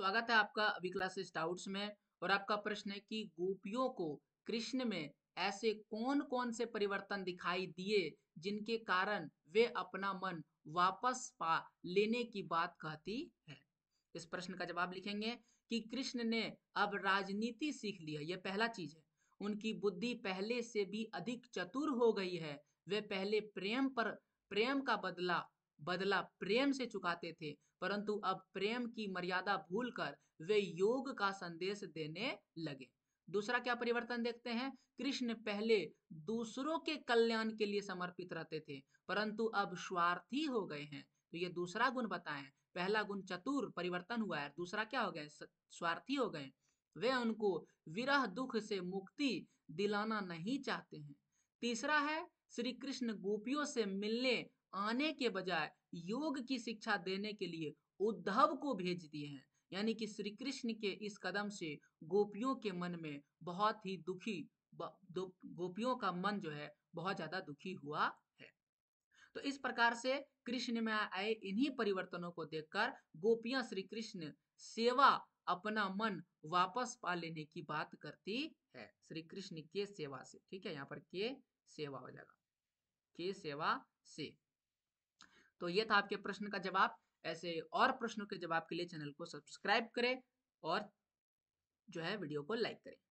स्वागत है आपका अभी क्लासेस डाउट्स में और आपका प्रश्न है कि गोपियों को कृष्ण में ऐसे कौन कौन से परिवर्तन दिखाई दिए जिनके कारण वे अपना मन वापस पा लेने की बात कहती है इस प्रश्न का जवाब लिखेंगे कि कृष्ण ने अब राजनीति सीख लिया यह पहला चीज है उनकी बुद्धि पहले से भी अधिक चतुर हो गई है वे पहले प्रेम पर प्रेम का बदला बदला प्रेम से चुकाते थे परंतु अब प्रेम की मर्यादा भूलकर वे योग का संदेश देने लगे दूसरा क्या परिवर्तन देखते हैं कृष्ण पहले दूसरों के कल्याण के लिए समर्पित रहते थे परंतु अब स्वार्थी हो गए हैं तो ये दूसरा गुण बताएं पहला गुण चतुर परिवर्तन हुआ है दूसरा क्या हो गया स्वार्थी हो गए वे उनको विरह दुख से मुक्ति दिलाना नहीं चाहते हैं तीसरा है श्री कृष्ण गोपियों से मिलने आने के बजाय योग की शिक्षा देने के लिए उद्धव को भेज दिए हैं यानी कि श्री कृष्ण के इस कदम से गोपियों के मन में बहुत ही दुखी गोपियों का मन जो है बहुत ज्यादा दुखी हुआ है तो इस प्रकार से कृष्ण में आए इन्हीं परिवर्तनों को देखकर गोपियां श्री कृष्ण सेवा अपना मन वापस पा लेने की बात करती है श्री कृष्ण के सेवा से ठीक है यहाँ पर के सेवा हो जाएगा के सेवा से तो ये था आपके प्रश्न का जवाब ऐसे और प्रश्नों के जवाब के लिए चैनल को सब्सक्राइब करें और जो है वीडियो को लाइक करें